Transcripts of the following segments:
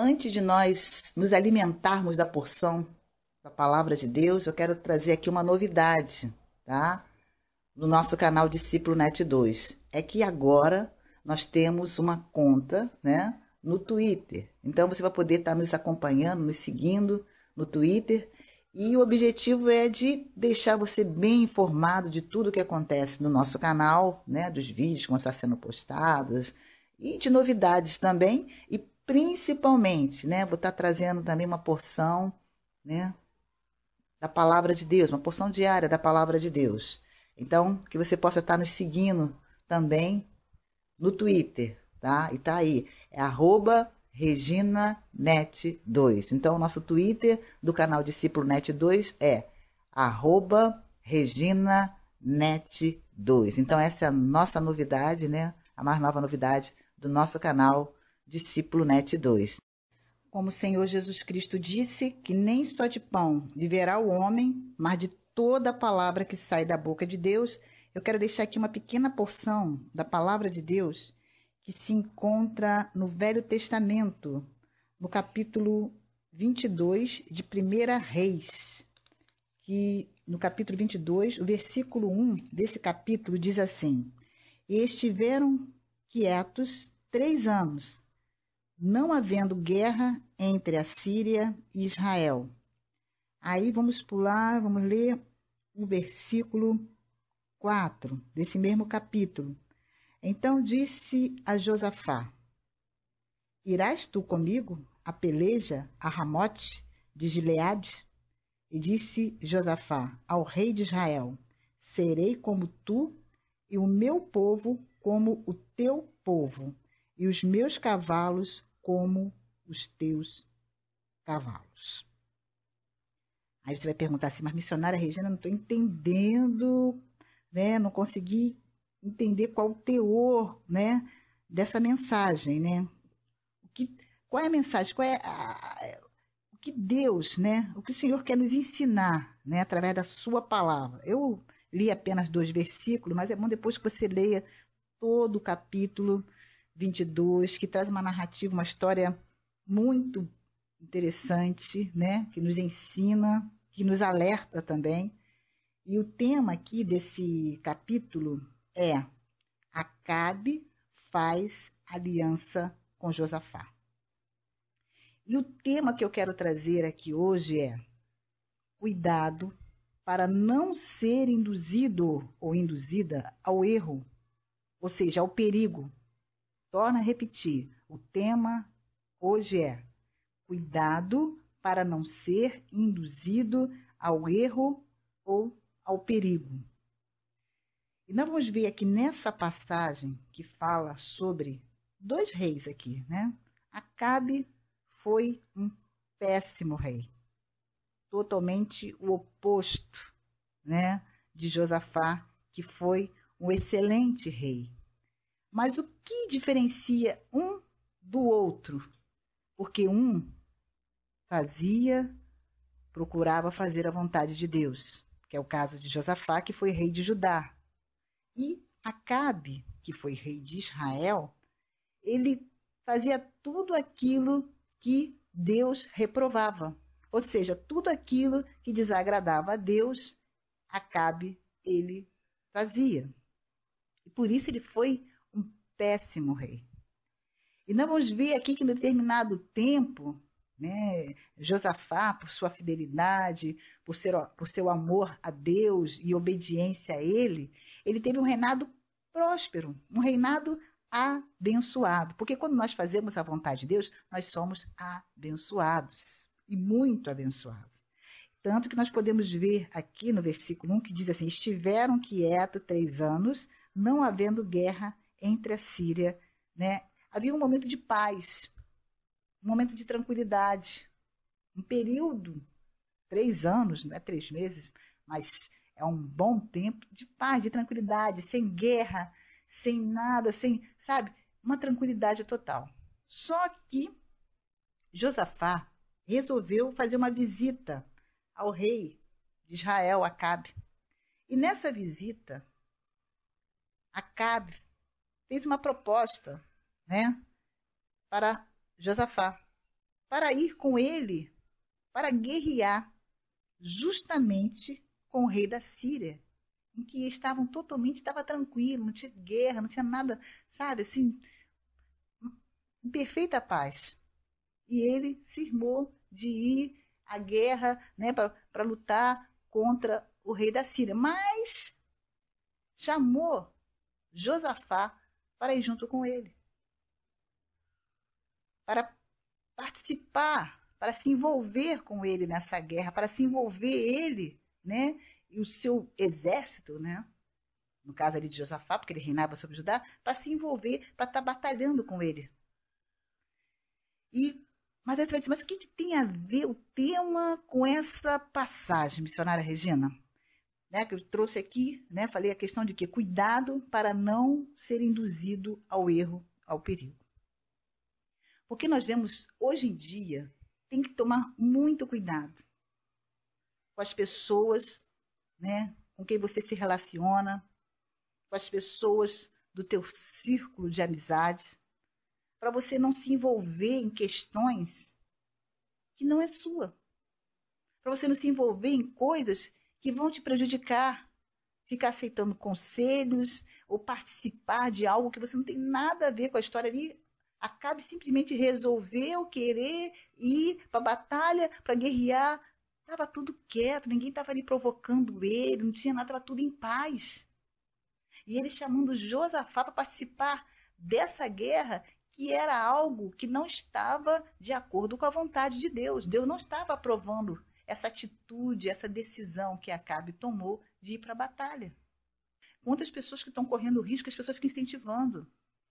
Antes de nós nos alimentarmos da porção da palavra de Deus, eu quero trazer aqui uma novidade, tá? No nosso canal Discípulo Net 2. É que agora nós temos uma conta, né, no Twitter. Então você vai poder estar nos acompanhando, nos seguindo no Twitter. E o objetivo é de deixar você bem informado de tudo o que acontece no nosso canal, né, dos vídeos que vão estar sendo postados e de novidades também. E principalmente, né? Vou estar trazendo também uma porção, né? Da palavra de Deus, uma porção diária da palavra de Deus. Então, que você possa estar nos seguindo também no Twitter, tá? E tá aí, é arroba reginanet2. Então, o nosso Twitter do canal Discípulo Net2 é arroba reginanet2. Então, essa é a nossa novidade, né? A mais nova novidade do nosso canal discípulo net 2. Como o Senhor Jesus Cristo disse que nem só de pão viverá o homem, mas de toda a palavra que sai da boca de Deus, eu quero deixar aqui uma pequena porção da palavra de Deus que se encontra no Velho Testamento, no capítulo 22 de 1 Reis, que no capítulo 22, o versículo 1 desse capítulo diz assim: E estiveram quietos três anos, não havendo guerra entre a Síria e Israel. Aí vamos pular, vamos ler o versículo 4 desse mesmo capítulo. Então disse a Josafá: Irás tu comigo a peleja a Ramote de Gileade? E disse Josafá ao rei de Israel: Serei como tu e o meu povo como o teu povo, e os meus cavalos como os teus cavalos. Aí você vai perguntar assim, mas missionária Regina, não estou entendendo, né? Não consegui entender qual o teor, né? Dessa mensagem, né? O que, qual é a mensagem? Qual é a, o que Deus, né? O que o Senhor quer nos ensinar, né? Através da Sua palavra. Eu li apenas dois versículos, mas é bom depois que você leia todo o capítulo 22, que traz uma narrativa, uma história muito interessante, né? que nos ensina, que nos alerta também. E o tema aqui desse capítulo é Acabe faz aliança com Josafá. E o tema que eu quero trazer aqui hoje é cuidado para não ser induzido ou induzida ao erro, ou seja, ao perigo Torna a repetir. O tema hoje é cuidado para não ser induzido ao erro ou ao perigo. E nós vamos ver aqui nessa passagem que fala sobre dois reis aqui, né? Acabe foi um péssimo rei, totalmente o oposto, né, de Josafá, que foi um excelente rei. Mas o que diferencia um do outro? Porque um fazia, procurava fazer a vontade de Deus, que é o caso de Josafá, que foi rei de Judá. E Acabe, que foi rei de Israel, ele fazia tudo aquilo que Deus reprovava. Ou seja, tudo aquilo que desagradava a Deus, Acabe ele fazia. E por isso ele foi péssimo rei. E nós vamos ver aqui que em determinado tempo, né, Josafá, por sua fidelidade, por, ser, por seu amor a Deus e obediência a ele, ele teve um reinado próspero, um reinado abençoado. Porque quando nós fazemos a vontade de Deus, nós somos abençoados e muito abençoados. Tanto que nós podemos ver aqui no versículo 1 que diz assim: Estiveram quietos três anos, não havendo guerra entre a Síria, né? Havia um momento de paz, um momento de tranquilidade, um período, três anos, não é três meses, mas é um bom tempo de paz, de tranquilidade, sem guerra, sem nada, sem, sabe, uma tranquilidade total. Só que Josafá resolveu fazer uma visita ao rei de Israel, Acabe. E nessa visita, Acabe fez uma proposta né, para Josafá, para ir com ele para guerrear justamente com o rei da Síria, em que estavam totalmente, estava tranquilo, não tinha guerra, não tinha nada, sabe, assim, em perfeita paz. E ele se irmou de ir à guerra né, para lutar contra o rei da Síria, mas chamou Josafá para ir junto com ele, para participar, para se envolver com ele nessa guerra, para se envolver ele, né, e o seu exército, né, no caso ali de Josafá, porque ele reinava sobre Judá, para se envolver, para estar tá batalhando com ele. E mas aí você vai dizer, mas o que, que tem a ver o tema com essa passagem, missionária Regina? né, que eu trouxe aqui, né, falei a questão de que cuidado para não ser induzido ao erro, ao perigo. Porque nós vemos hoje em dia tem que tomar muito cuidado com as pessoas, né, com quem você se relaciona, com as pessoas do teu círculo de amizade, para você não se envolver em questões que não é sua. Para você não se envolver em coisas que vão te prejudicar. Ficar aceitando conselhos ou participar de algo que você não tem nada a ver com a história ali, acabe simplesmente ou querer ir para a batalha, para guerrear. Estava tudo quieto, ninguém estava ali provocando ele, não tinha nada, estava tudo em paz. E ele chamando Josafá para participar dessa guerra, que era algo que não estava de acordo com a vontade de Deus. Deus não estava aprovando essa atitude, essa decisão que a CAB tomou de ir para a batalha. Quantas pessoas que estão correndo risco, as pessoas ficam incentivando.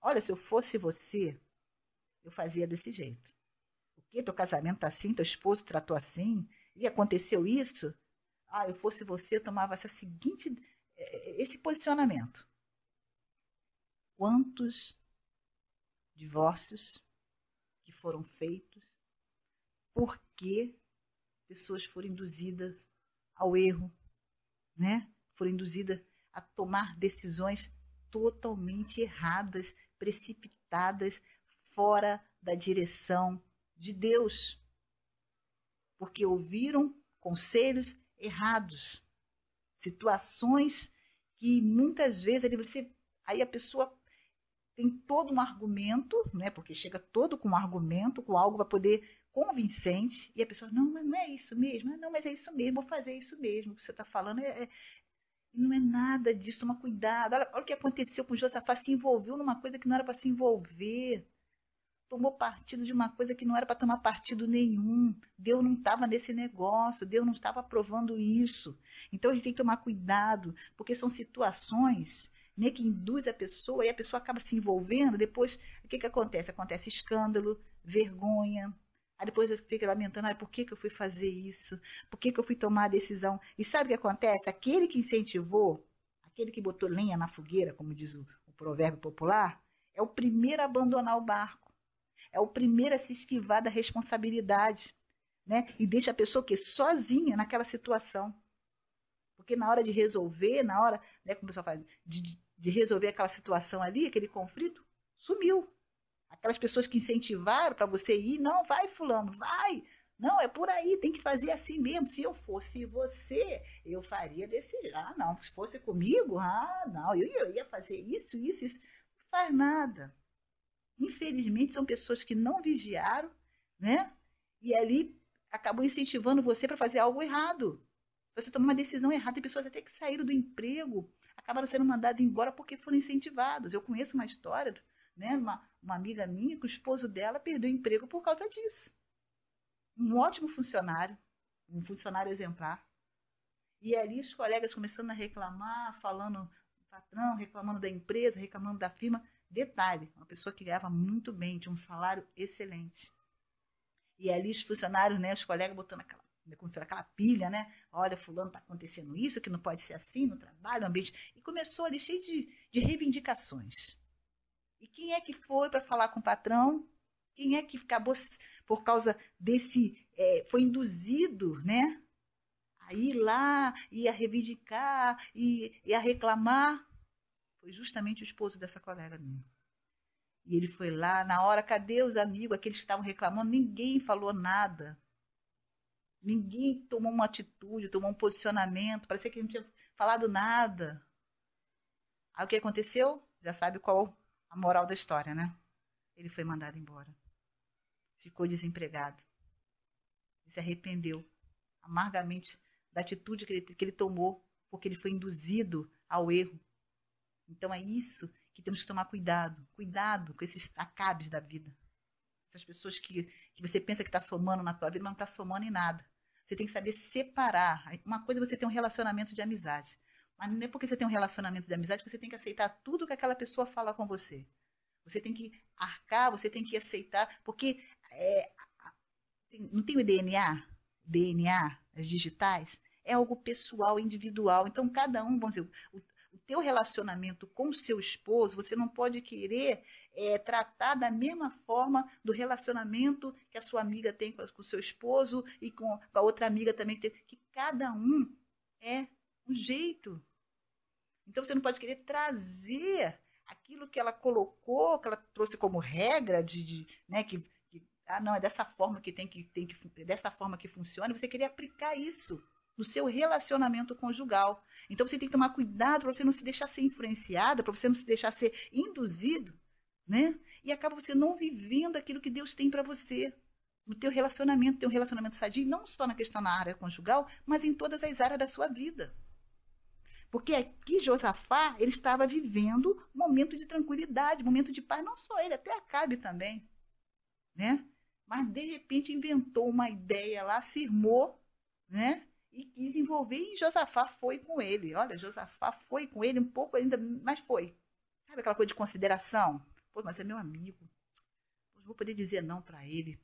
Olha, se eu fosse você, eu fazia desse jeito. O que? Teu casamento está assim, teu esposo tratou assim, e aconteceu isso? Ah, eu fosse você, eu tomava essa seguinte, é, é, esse posicionamento. Quantos divórcios que foram feitos porque pessoas foram induzidas ao erro, né? Foram induzidas a tomar decisões totalmente erradas, precipitadas, fora da direção de Deus, porque ouviram conselhos errados, situações que muitas vezes ali você, aí a pessoa tem todo um argumento, né? Porque chega todo com um argumento, com algo para poder convincente e a pessoa, não, mas não é isso mesmo, não, mas é isso mesmo, vou fazer isso mesmo, o que você está falando é, é, não é nada disso, toma cuidado. Olha, olha o que aconteceu com Josafá, se envolveu numa coisa que não era para se envolver, tomou partido de uma coisa que não era para tomar partido nenhum, Deus não estava nesse negócio, Deus não estava aprovando isso. Então a gente tem que tomar cuidado, porque são situações né, que induz a pessoa e a pessoa acaba se envolvendo, depois o que, que acontece? Acontece escândalo, vergonha, Aí depois eu fico lamentando, ah, por que, que eu fui fazer isso? Por que, que eu fui tomar a decisão? E sabe o que acontece? Aquele que incentivou, aquele que botou lenha na fogueira, como diz o, o provérbio popular, é o primeiro a abandonar o barco. É o primeiro a se esquivar da responsabilidade. Né? E deixa a pessoa que sozinha naquela situação. Porque na hora de resolver, na hora, né, como o pessoal fala, de, de resolver aquela situação ali, aquele conflito, sumiu. Aquelas pessoas que incentivaram para você ir, não, vai fulano, vai. Não, é por aí, tem que fazer assim mesmo. Se eu fosse você, eu faria desse. Ah, não, se fosse comigo, ah, não, eu, eu ia fazer isso, isso, isso. Não faz nada. Infelizmente, são pessoas que não vigiaram, né? E ali acabou incentivando você para fazer algo errado. Você tomou uma decisão errada. Tem pessoas até que saíram do emprego, acabaram sendo mandadas embora porque foram incentivados. Eu conheço uma história né? Uma, uma amiga minha que o esposo dela perdeu o emprego por causa disso. Um ótimo funcionário, um funcionário exemplar. E ali os colegas começando a reclamar, falando do patrão, reclamando da empresa, reclamando da firma. Detalhe, uma pessoa que ganhava muito bem, tinha um salário excelente. E ali os funcionários, né, os colegas botando aquela, aquela pilha, né? Olha, fulano está acontecendo isso, que não pode ser assim no trabalho, no ambiente. E começou ali cheio de, de reivindicações. E quem é que foi para falar com o patrão? Quem é que acabou por causa desse. É, foi induzido, né? A ir lá, e a reivindicar, e, e a reclamar. Foi justamente o esposo dessa colega minha. E ele foi lá, na hora, cadê os amigos, aqueles que estavam reclamando? Ninguém falou nada. Ninguém tomou uma atitude, tomou um posicionamento, parecia que não tinha falado nada. Aí o que aconteceu? Já sabe qual a moral da história, né? Ele foi mandado embora. Ficou desempregado. se arrependeu amargamente da atitude que ele, que ele tomou, porque ele foi induzido ao erro. Então é isso que temos que tomar cuidado. Cuidado com esses acabes da vida. Essas pessoas que, que você pensa que está somando na tua vida, mas não está somando em nada. Você tem que saber separar. Uma coisa é você ter um relacionamento de amizade. Mas não é porque você tem um relacionamento de amizade que você tem que aceitar tudo que aquela pessoa fala com você. Você tem que arcar, você tem que aceitar, porque é, não tem o DNA, DNA, as digitais, é algo pessoal, individual. Então, cada um, vamos dizer, o, o teu relacionamento com o seu esposo, você não pode querer é, tratar da mesma forma do relacionamento que a sua amiga tem com, o seu esposo e com, a outra amiga também, que, tem, que cada um é um jeito então você não pode querer trazer aquilo que ela colocou, que ela trouxe como regra de, de né, que, que, ah não é dessa forma que tem que tem que é dessa forma que funciona. Você querer aplicar isso no seu relacionamento conjugal. Então você tem que tomar cuidado para você não se deixar ser influenciada, para você não se deixar ser induzido, né? E acaba você não vivendo aquilo que Deus tem para você no teu relacionamento, ter um relacionamento sadio, não só na questão na área conjugal, mas em todas as áreas da sua vida. Porque aqui Josafá, ele estava vivendo um momento de tranquilidade, um momento de paz, não só ele, até Acabe também, né? Mas de repente inventou uma ideia lá, firmou, né? E quis envolver e Josafá foi com ele. Olha, Josafá foi com ele um pouco ainda, mas foi. Sabe aquela coisa de consideração? Pô, mas é meu amigo. vou poder dizer não para ele.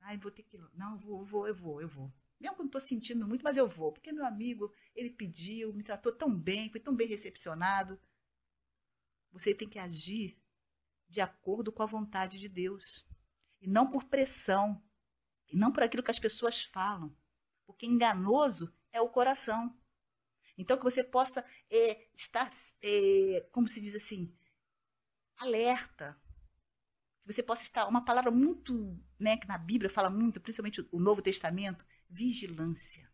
Ai, vou ter que. Não, eu vou, eu vou, eu vou. Mesmo quando estou sentindo muito, mas eu vou, porque meu amigo, ele pediu, me tratou tão bem, foi tão bem recepcionado. Você tem que agir de acordo com a vontade de Deus, e não por pressão, e não por aquilo que as pessoas falam, porque enganoso é o coração. Então, que você possa é, estar, é, como se diz assim, alerta. Que você possa estar. Uma palavra muito, né, que na Bíblia fala muito, principalmente o Novo Testamento, vigilância,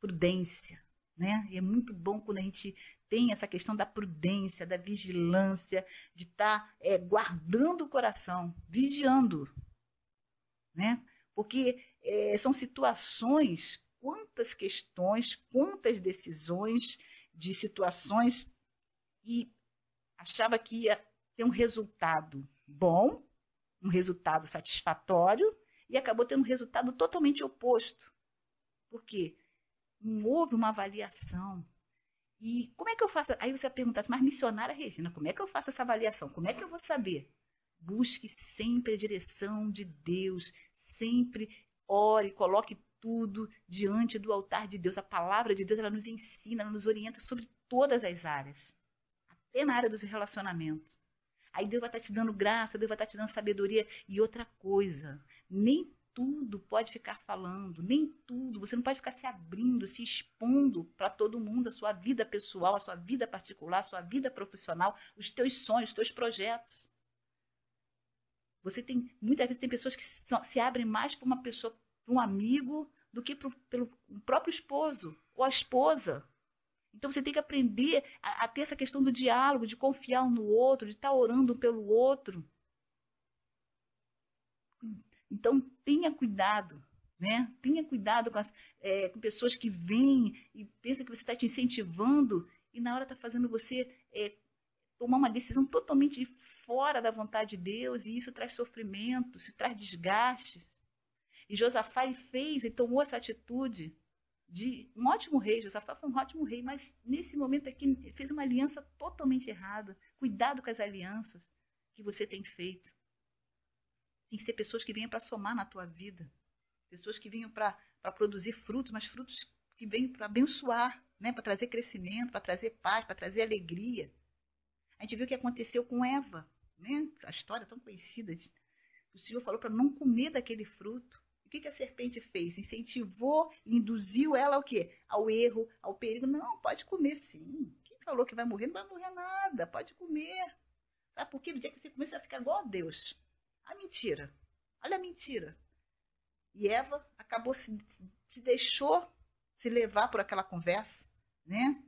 prudência. Né? E é muito bom quando a gente tem essa questão da prudência, da vigilância, de estar tá, é, guardando o coração, vigiando. Né? Porque é, são situações, quantas questões, quantas decisões de situações que achava que ia ter um resultado bom, um resultado satisfatório, e acabou tendo um resultado totalmente oposto. Por quê? Não houve uma avaliação. E como é que eu faço? Aí você pergunta assim, mas missionária Regina, como é que eu faço essa avaliação? Como é que eu vou saber? Busque sempre a direção de Deus, sempre ore, coloque tudo diante do altar de Deus. A palavra de Deus ela nos ensina, ela nos orienta sobre todas as áreas, até na área dos relacionamentos. Aí Deus vai estar te dando graça, Deus vai estar te dando sabedoria. E outra coisa, nem tudo pode ficar falando, nem tudo. Você não pode ficar se abrindo, se expondo para todo mundo, a sua vida pessoal, a sua vida particular, a sua vida profissional, os teus sonhos, os teus projetos. Você tem, muitas vezes tem pessoas que se, se abrem mais para uma pessoa, para um amigo, do que pro, pelo um próprio esposo ou a esposa. Então você tem que aprender a, a, ter essa questão do diálogo, de confiar um no outro, de estar tá orando pelo outro. Então, tenha cuidado. Né? Tenha cuidado com, as, é, com pessoas que vêm e pensam que você está te incentivando e na hora está fazendo você é, tomar uma decisão totalmente fora da vontade de Deus e isso traz sofrimento, isso traz desgaste. E Josafá ele fez, ele tomou essa atitude de um ótimo rei. Josafá foi um ótimo rei, mas nesse momento aqui fez uma aliança totalmente errada. Cuidado com as alianças que você tem feito. Tem que ser pessoas que venham para somar na tua vida. Pessoas que venham para produzir frutos, mas frutos que venham para abençoar, né? para trazer crescimento, para trazer paz, para trazer alegria. A gente viu o que aconteceu com Eva, né? a história tão conhecida. O Senhor falou para não comer daquele fruto. O que, que a serpente fez? Incentivou, induziu ela ao quê? Ao erro, ao perigo. Não, pode comer sim. Quem falou que vai morrer? Não vai morrer nada, pode comer. Sabe por quê? No dia que você comer, você vai ficar igual a Deus a mentira. Olha a mentira. E Eva acabou se, se deixou se levar por aquela conversa, né?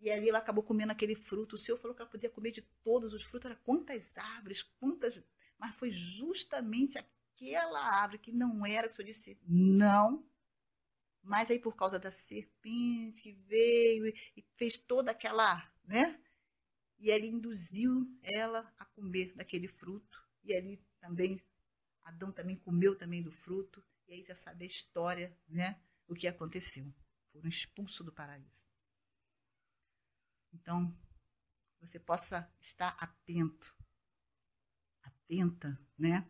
E ali ela acabou comendo aquele fruto. O Senhor falou que ela podia comer de todos os frutos, era quantas árvores, quantas. Mas foi justamente aquela árvore que não era, que o Senhor disse não. Mas aí, por causa da serpente que veio e fez toda aquela, né? E ele induziu ela a comer daquele fruto. E ali também, Adão também comeu também do fruto, e aí já sabe a história, né? O que aconteceu. Foram expulsos do paraíso. Então, você possa estar atento, atenta, né?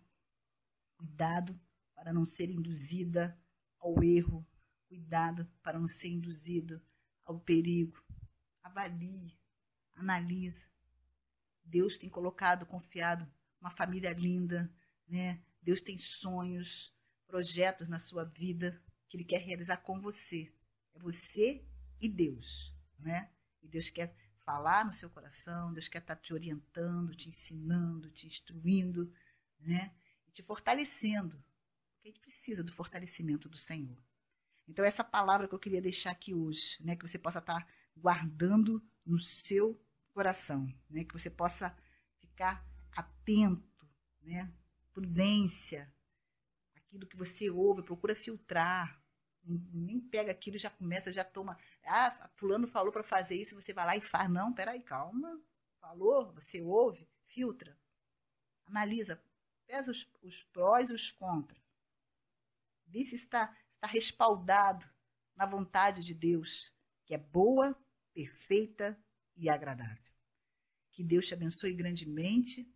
Cuidado para não ser induzida ao erro, cuidado para não ser induzido ao perigo. Avalie, analise. Deus tem colocado, confiado uma família linda, né? Deus tem sonhos, projetos na sua vida que Ele quer realizar com você. É você e Deus, né? E Deus quer falar no seu coração, Deus quer estar te orientando, te ensinando, te instruindo, né? E te fortalecendo. Porque a gente precisa do fortalecimento do Senhor. Então, essa palavra que eu queria deixar aqui hoje, né? Que você possa estar guardando no seu coração, né? Que você possa ficar atento, né? prudência. Aquilo que você ouve, procura filtrar. Nem pega aquilo, já começa, já toma. Ah, fulano falou para fazer isso, você vai lá e faz. Não, peraí, calma. Falou, você ouve, filtra. Analisa, pesa os, os prós e os contras. Vê se está, está respaldado na vontade de Deus, que é boa, perfeita e agradável. Que Deus te abençoe grandemente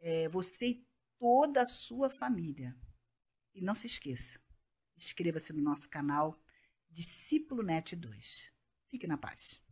é, você e toda a sua família. E não se esqueça, inscreva-se no nosso canal Discípulo Net 2. Fique na paz.